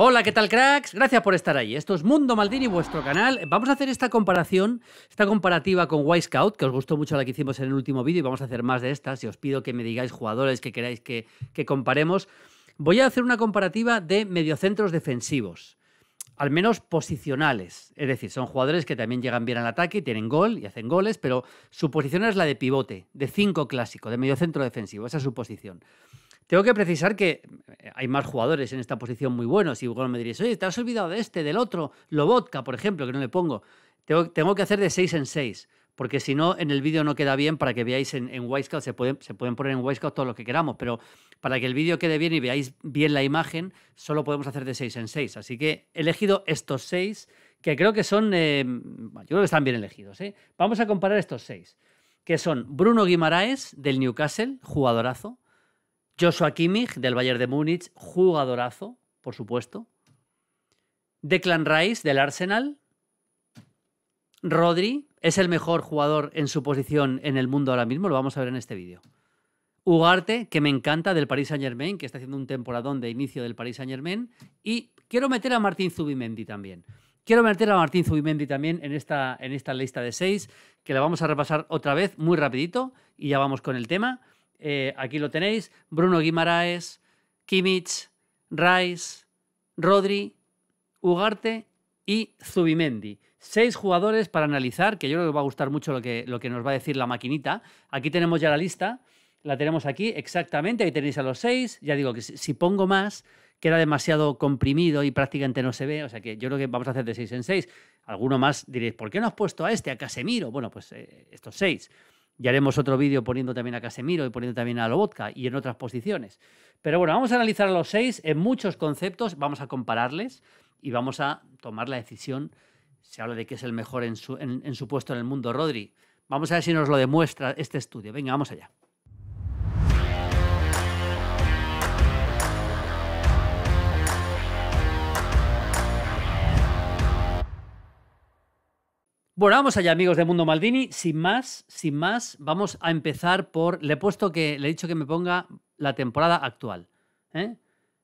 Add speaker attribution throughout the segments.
Speaker 1: Hola, ¿qué tal cracks? Gracias por estar ahí. Esto es Mundo Maldini, vuestro canal. Vamos a hacer esta comparación, esta comparativa con Wisecout, que os gustó mucho la que hicimos en el último vídeo y vamos a hacer más de estas. Si os pido que me digáis jugadores que queráis que, que comparemos. Voy a hacer una comparativa de mediocentros defensivos, al menos posicionales. Es decir, son jugadores que también llegan bien al ataque, tienen gol y hacen goles, pero su posición es la de pivote, de cinco clásico, de mediocentro defensivo. Esa es su posición. Tengo que precisar que eh, hay más jugadores en esta posición muy buenos. Y luego me diréis, oye, te has olvidado de este, del otro. Lobotka, por ejemplo, que no le pongo. Tengo, que hacer de 6 en 6. Porque si no, en el vídeo no queda bien para que veáis en, White Scout, Se pueden, poner en Scout todos los que queramos. Pero para que el vídeo quede bien y veáis bien la imagen, solo podemos hacer de 6 en 6. Así que he elegido estos 6 que creo que son. Eh, yo creo que están bien elegidos. ¿eh? Vamos a comparar estos 6. Que son Bruno Guimaraes del Newcastle, jugadorazo. Joshua Kimmich del Bayern de Múnich, jugadorazo, por supuesto. Declan Rice del Arsenal. Rodri es el mejor jugador en su posición en el mundo ahora mismo, lo vamos a ver en este vídeo. Ugarte, que me encanta, del Paris Saint Germain, que está haciendo un temporadón de inicio del Paris Saint Germain. Y quiero meter a Martín Zubimendi también. Quiero meter a Martín Zubimendi también en esta, en esta lista de seis, que la vamos a repasar otra vez muy rapidito y ya vamos con el tema. Eh, aquí lo tenéis, Bruno Guimaraes, Kimmich, Rice, Rodri, Ugarte y Zubimendi. Seis jugadores para analizar, que yo creo que os va a gustar mucho lo que, lo que nos va a decir la maquinita. Aquí tenemos ya la lista, la tenemos aquí exactamente, ahí tenéis a los seis. Ya digo que si, pongo más, queda demasiado comprimido y prácticamente no se ve. O sea que yo creo que vamos a hacer de seis en seis. Alguno más diréis, ¿por qué no has puesto a este, a Casemiro? Bueno, pues eh, estos seis. Ya haremos otro vídeo poniendo también a Casemiro y poniendo también a Lobotka y en otras posiciones. Pero bueno, vamos a analizar a los seis en muchos conceptos, vamos a compararles y vamos a tomar la decisión. Se habla de que es el mejor en su, en su puesto en el mundo, Rodri. Vamos a ver si nos lo demuestra este estudio. Venga, vamos allá. Bueno, vamos allá, amigos de Mundo Maldini. Sin más, sin más, vamos a empezar por. Le he puesto que. Le he dicho que me ponga la temporada actual. ¿eh?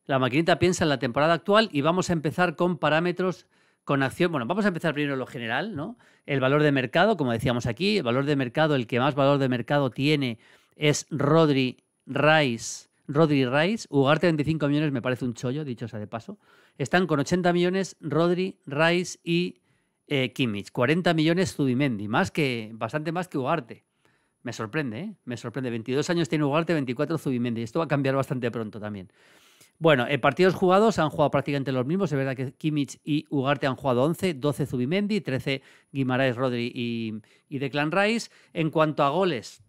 Speaker 1: La maquinita piensa en la temporada actual y vamos a empezar con parámetros con acción. Bueno, vamos a empezar primero lo general, ¿no? El valor de mercado, como decíamos aquí, el valor de mercado, el que más valor de mercado tiene es Rodri Rice. Rodri Rice, Ugarte 25 millones me parece un chollo, dicho sea de paso. Están con 80 millones Rodri, Rice y eh, Kimmich, 40 millones Zubimendi, más que, bastante más que Ugarte. Me sorprende, ¿eh? Me sorprende. 22 años tiene Ugarte, 24 Zubimendi. Esto va a cambiar bastante pronto también. Bueno, en eh, partidos jugados han jugado prácticamente los mismos. Es verdad que Kimmich y Ugarte han jugado 11, 12 Zubimendi, 13 Guimaraes, Rodri y, de Declan Rice. En cuanto a goles,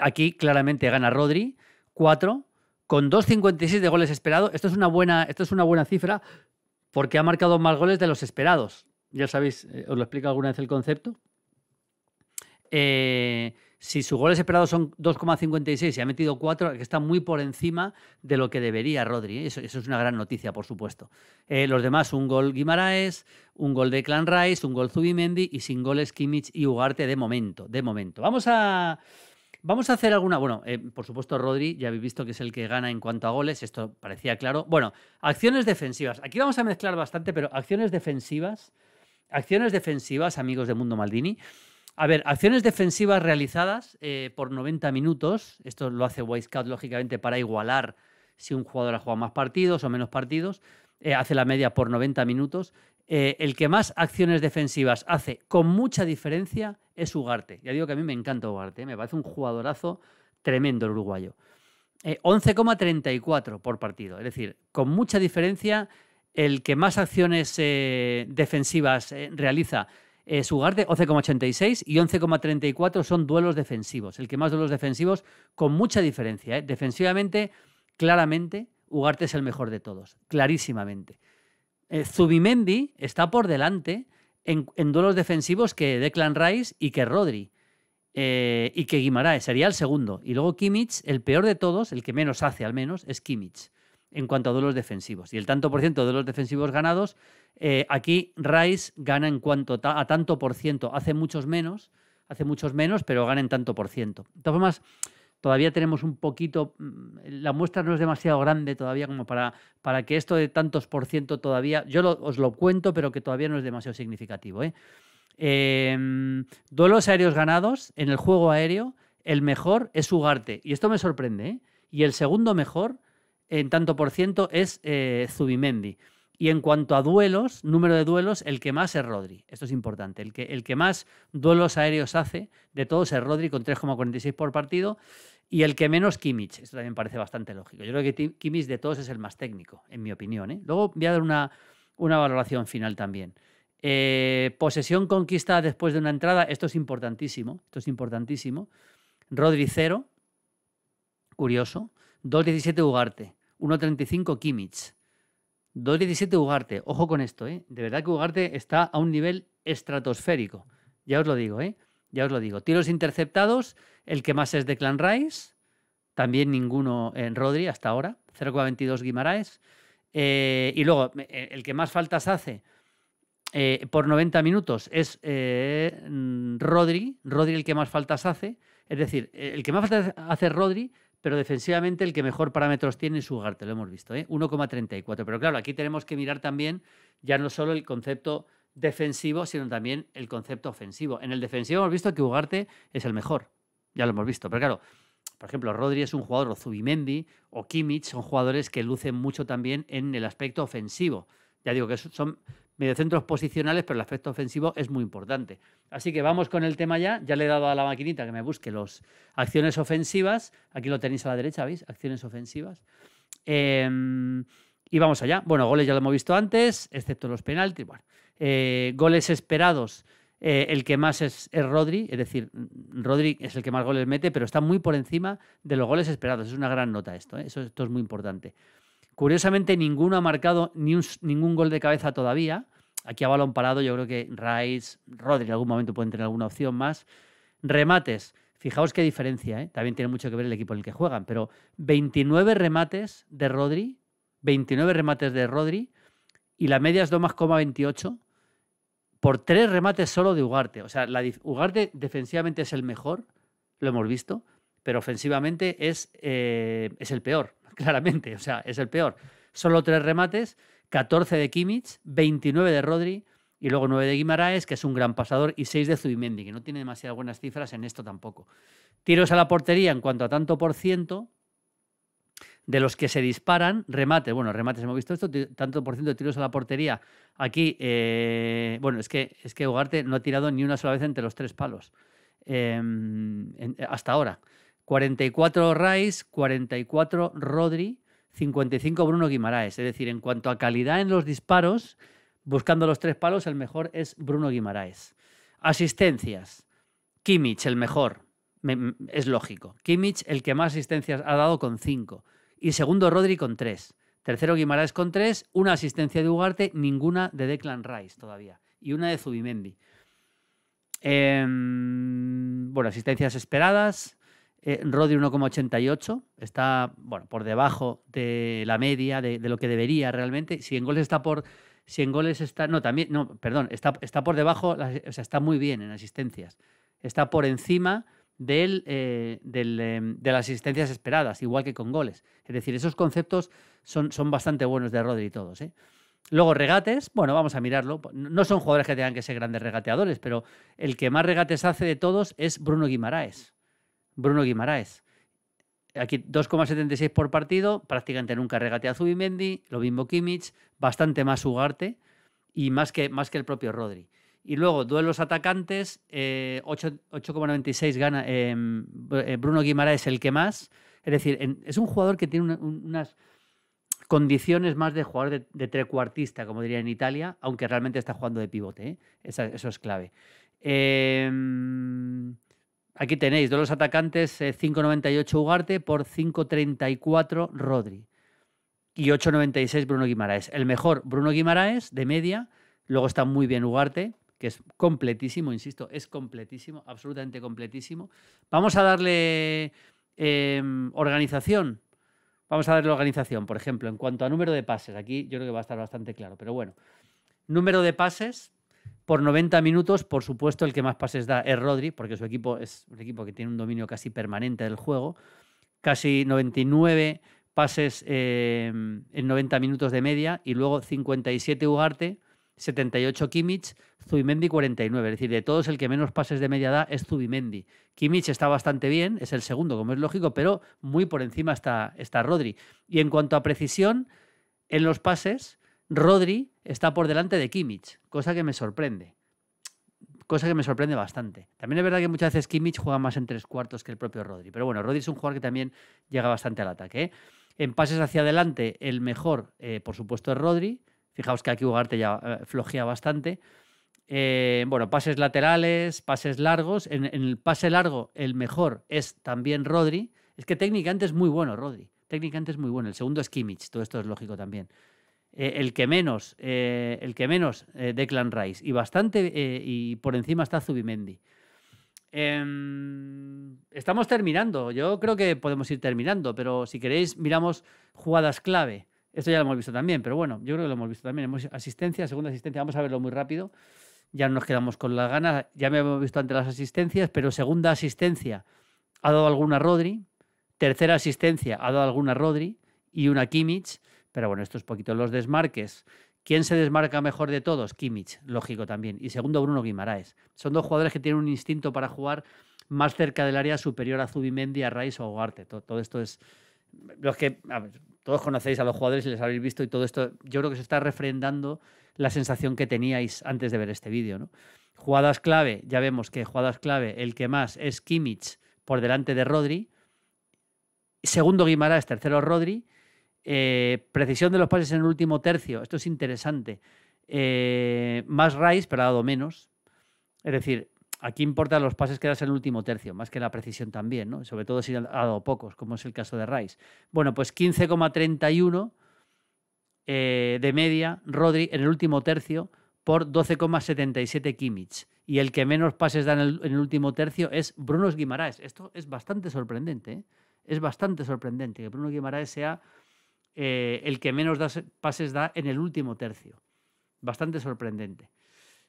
Speaker 1: aquí claramente gana Rodri, 4, con 2.56 de goles esperados es, esto es una buena cifra porque ha marcado más goles de los esperados ya sabéis, eh, os lo explico alguna vez el concepto. Eh, si sus goles esperados son 2,56 y ha metido 4, que está muy por encima de lo que debería Rodri. ¿eh? Eso, es una gran noticia, por supuesto. los demás, un gol Guimaraes, un gol de Clan Rice, un gol Zubimendi y sin goles Kimmich y Ugarte de momento. De momento. Vamos a. Vamos a hacer alguna. Bueno, por supuesto, Rodri, ya habéis visto que es el que gana en cuanto a goles, esto parecía claro. Bueno, acciones defensivas. Aquí vamos a mezclar bastante, pero acciones defensivas. Acciones defensivas, amigos de Mundo Maldini. A ver, acciones defensivas realizadas eh, por 90 minutos. Esto lo hace Scout, lógicamente, para igualar si un jugador ha jugado más partidos o menos partidos. Eh, hace la media por 90 minutos. Eh, el que más acciones defensivas hace con mucha diferencia es Ugarte. Ya digo que a mí me encanta Ugarte. Me parece un jugadorazo tremendo el uruguayo. 11,34 por partido. Es decir, con mucha diferencia el que más acciones eh, defensivas eh, realiza es Ugarte, 11,86 y 11,34 son duelos defensivos. El que más duelos defensivos, con mucha diferencia. Eh. Defensivamente, claramente, Ugarte es el mejor de todos, clarísimamente. Zubimendi está por delante en, duelos defensivos que Declan Rice y que Rodri. y que Guimaraes sería el segundo. Y luego Kimmich, el peor de todos, el que menos hace al menos, es Kimmich en cuanto a duelos defensivos. Y el tanto por ciento de los defensivos ganados, eh, aquí Rice gana en cuanto a tanto por ciento. Hace muchos menos, hace muchos menos, pero gana en tanto por ciento. De todas formas, todavía tenemos un poquito, mm, la muestra no es demasiado grande todavía como para, para que esto de tantos por ciento todavía, yo os lo cuento, pero que todavía no es demasiado significativo. ¿eh? Em, duelos aéreos ganados en el juego aéreo, el mejor es Ugarte, y esto me sorprende, ¿eh? y el segundo mejor en tanto por ciento es eh, Zubimendi. Y en cuanto a duelos, número de duelos, el que más es Rodri. Esto es importante. El que, el que más duelos aéreos hace de todos es Rodri con 3,46 por partido y el que menos Kimmich. Esto también parece bastante lógico. Yo creo que Kimmich de todos es el más técnico, en mi opinión. ¿eh? Luego voy a dar una, una valoración final también. Eh, posesión conquistada después de una entrada, esto es importantísimo. Esto es importantísimo. Rodri cero, curioso. 2.17 Ugarte, 1.35 Kimmich. 2.17 Ugarte, ojo con esto, ¿eh? De verdad que Ugarte está a un nivel estratosférico. Ya os lo digo, ¿eh? Ya os lo digo. Tiros interceptados, el que más es de Clan Rice, también ninguno en Rodri hasta ahora, 0,22 Guimaraes. Eh, y luego, eh, el que más faltas hace eh, por 90 minutos es Rodri, Rodri el que más faltas hace. Es decir, el que más faltas hace Rodri pero defensivamente el que mejor parámetros tiene es Ugarte, lo hemos visto, ¿eh? 1,34. Pero claro, aquí tenemos que mirar también ya no solo el concepto defensivo, sino también el concepto ofensivo. En el defensivo hemos visto que Ugarte es el mejor, ya lo hemos visto, pero claro, por ejemplo, Rodri es un jugador, o Zubimendi, o Kimmich son jugadores que lucen mucho también en el aspecto ofensivo. Ya digo que son centros posicionales, pero el aspecto ofensivo es muy importante. Así que vamos con el tema ya. Ya le he dado a la maquinita que me busque las acciones ofensivas. Aquí lo tenéis a la derecha, ¿veis? Acciones ofensivas. Em, y vamos allá. Bueno, goles ya lo hemos visto antes, excepto los penaltis. Eh, goles esperados. Eh, el que más es, Rodri, es decir, Rodri es el que más goles mete, pero está muy por encima de los goles esperados. Es una gran nota esto, ¿eh? eso esto es muy importante. Curiosamente, ninguno ha marcado ni ningún gol de cabeza todavía. Aquí a balón parado, yo creo que Rice, Rodri en algún momento pueden tener alguna opción más. Remates. Fijaos qué diferencia, ¿eh? también tiene mucho que ver el equipo en el que juegan, pero 29 remates de Rodri, 29 remates de Rodri y la media es 2,28 por tres remates solo de Ugarte. O sea, la, Ugarte defensivamente es el mejor, lo hemos visto, pero ofensivamente es, eh, es el peor. claramente, o sea, es el peor. Solo tres remates, 14 de Kimmich, 29 de Rodri y luego 9 de Guimaraes, que es un gran pasador, y 6 de Zubimendi, que no tiene demasiadas buenas cifras en esto tampoco. Tiros a la portería en cuanto a tanto por ciento, de los que se disparan, remates, bueno, remates hemos visto esto, tanto por ciento de tiros a la portería. Aquí, eh, bueno, es que, es que Ugarte no ha tirado ni una sola vez entre los tres palos em, hasta ahora. 44 Rice, 44 Rodri, 55 Bruno Guimaraes. Es decir, en cuanto a calidad en los disparos, buscando los tres palos, el mejor es Bruno Guimaraes. Asistencias. Kimmich, el mejor. es lógico. Kimmich, el que más asistencias ha dado con 5. Y segundo Rodri con 3. Tercero Guimaraes con 3. Una asistencia de Ugarte, ninguna de Declan Rice todavía. Y una de Zubimendi. Em, bueno, asistencias esperadas. Eh, Rodri 1,88, está bueno, por debajo de la media, de, lo que debería realmente. Si en goles está por. Si en goles está. No, también. No, perdón, está, está por debajo, o sea, está muy bien en asistencias. Está por encima del, eh, eh, de las asistencias esperadas, igual que con goles. Es decir, esos conceptos son, son bastante buenos de Rodri y todos, Luego regates, bueno, vamos a mirarlo. No son jugadores que tengan que ser grandes regateadores, pero el que más regates hace de todos es Bruno Guimaraes, Bruno Guimaraes. Aquí 2,76 por partido, prácticamente nunca regatea Zubimendi, lo mismo Kimmich, bastante más Ugarte y más que, más que el propio Rodri. Y luego, duelos atacantes, 8,96 eh, gana eh, eh, Bruno Guimaraes el que más. Es decir, es un jugador que tiene unas condiciones más de jugador de, de, trecuartista, como diría en Italia, aunque realmente está jugando de pivote. eso es clave. Eh, Aquí tenéis de los atacantes 5.98 eh, Ugarte por 5.34 Rodri y 8.96 Bruno Guimaraes. El mejor Bruno Guimaraes de media, luego está muy bien Ugarte, que es completísimo, insisto, es completísimo, absolutamente completísimo. Vamos a darle em, organización. Vamos a darle organización, por ejemplo, en cuanto a número de pases. Aquí yo creo que va a estar bastante claro, pero bueno. Número de pases, por 90 minutos, por supuesto, el que más pases da es Rodri, porque su equipo es un equipo que tiene un dominio casi permanente del juego. Casi 99 pases em, en 90 minutos de media y luego 57 Ugarte, 78 Kimmich, Zubimendi 49. Es decir, de todos el que menos pases de media da es Zubimendi. Kimmich está bastante bien, es el segundo, como es lógico, pero muy por encima está, está Rodri. Y en cuanto a precisión, en los pases, Rodri está por delante de Kimmich, cosa que me sorprende. Cosa que me sorprende bastante. También es verdad que muchas veces Kimmich juega más en tres cuartos que el propio Rodri. Pero bueno, Rodri es un jugador que también llega bastante al ataque. ¿eh? En pases hacia adelante, el mejor, eh, por supuesto, es Rodri. Fijaos que aquí Ugarte ya eh, flojía bastante. bueno, pases laterales, pases largos. En, en el pase largo, el mejor es también Rodri. Es que técnicamente es muy bueno, Rodri. Técnicamente es muy bueno. El segundo es Kimmich. Todo esto es lógico también. Eh, el que menos, eh, el que menos eh, Declan Rice y bastante y por encima está Zubimendi. Em, estamos terminando, yo creo que podemos ir terminando, pero si queréis miramos jugadas clave. Esto ya lo hemos visto también, pero bueno, yo creo que lo hemos visto también. Hemos, asistencia, segunda asistencia, vamos a verlo muy rápido. Ya nos quedamos con las ganas, ya me hemos visto ante las asistencias, pero segunda asistencia ha dado alguna Rodri, tercera asistencia ha dado alguna Rodri y una Kimmich. Pero bueno, esto es poquito. los desmarques. ¿Quién se desmarca mejor de todos? Kimmich, lógico también. Y segundo, Bruno Guimaraes. Son dos jugadores que tienen un instinto para jugar más cerca del área superior a Zubimendi, a Rice o a Todo, esto es... Los que, todos conocéis a los jugadores y les habéis visto y todo esto. Yo creo que se está refrendando la sensación que teníais antes de ver este vídeo. ¿no? Jugadas clave, ya vemos que jugadas clave, el que más es Kimmich por delante de Rodri. Segundo Guimaraes, tercero Rodri eh, precisión de los pases en el último tercio, esto es interesante. Eh, más Rice, pero ha dado menos. Es decir, aquí importan los pases que das en el último tercio, más que la precisión también, ¿no? sobre todo si ha dado pocos, como es el caso de Rice. Bueno, pues 15,31 eh, de media Rodri en el último tercio por 12,77 Kimmich. Y el que menos pases da en el, último tercio es Bruno Guimaraes. Esto es bastante sorprendente, es bastante sorprendente que Bruno Guimaraes sea eh, el que menos pases da en el último tercio. Bastante sorprendente.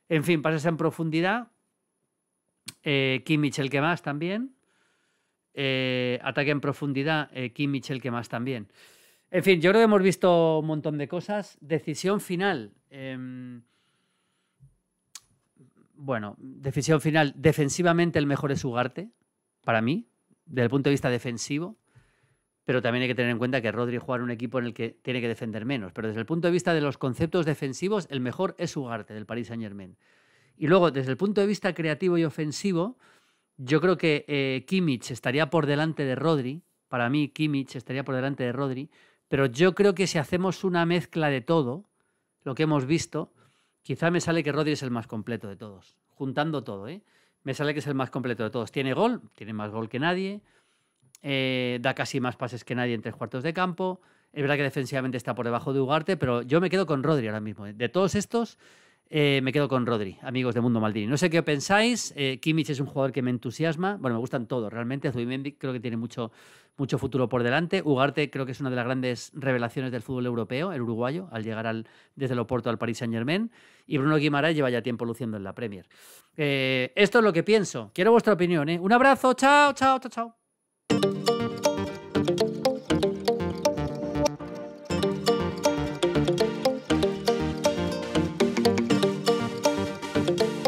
Speaker 1: En fin, pases en profundidad. Eh, Kimmich el que más también. Eh, ataque en profundidad, eh, Kimmich el que más también. En fin, yo creo que hemos visto un montón de cosas. Decisión final. Em, bueno, decisión final. Defensivamente el mejor es Ugarte, para mí, desde el punto de vista defensivo pero también hay que tener en cuenta que Rodri juega en un equipo en el que tiene que defender menos. Pero desde el punto de vista de los conceptos defensivos, el mejor es Ugarte del Paris Saint Germain. Y luego, desde el punto de vista creativo y ofensivo, yo creo que eh, Kimmich estaría por delante de Rodri. Para mí, Kimmich estaría por delante de Rodri. Pero yo creo que si hacemos una mezcla de todo, lo que hemos visto, quizá me sale que Rodri es el más completo de todos. Juntando todo, ¿eh? Me sale que es el más completo de todos. Tiene gol, tiene más gol que nadie eh, da casi más pases que nadie en tres cuartos de campo. Es verdad que defensivamente está por debajo de Ugarte, pero yo me quedo con Rodri ahora mismo. ¿eh? De todos estos, eh, me quedo con Rodri, amigos de Mundo Maldini. No sé qué pensáis. Kimmich es un jugador que me entusiasma. Bueno, me gustan todos, realmente. Zubimendi creo que tiene mucho, mucho futuro por delante. Ugarte creo que es una de las grandes revelaciones del fútbol europeo, el uruguayo, al llegar desde el Oporto al Paris Saint-Germain. Y Bruno Guimaraes lleva ya tiempo luciendo en la Premier. esto es lo que pienso. Quiero vuestra opinión. Un abrazo. Chao, chao, chao, chao. Thank you.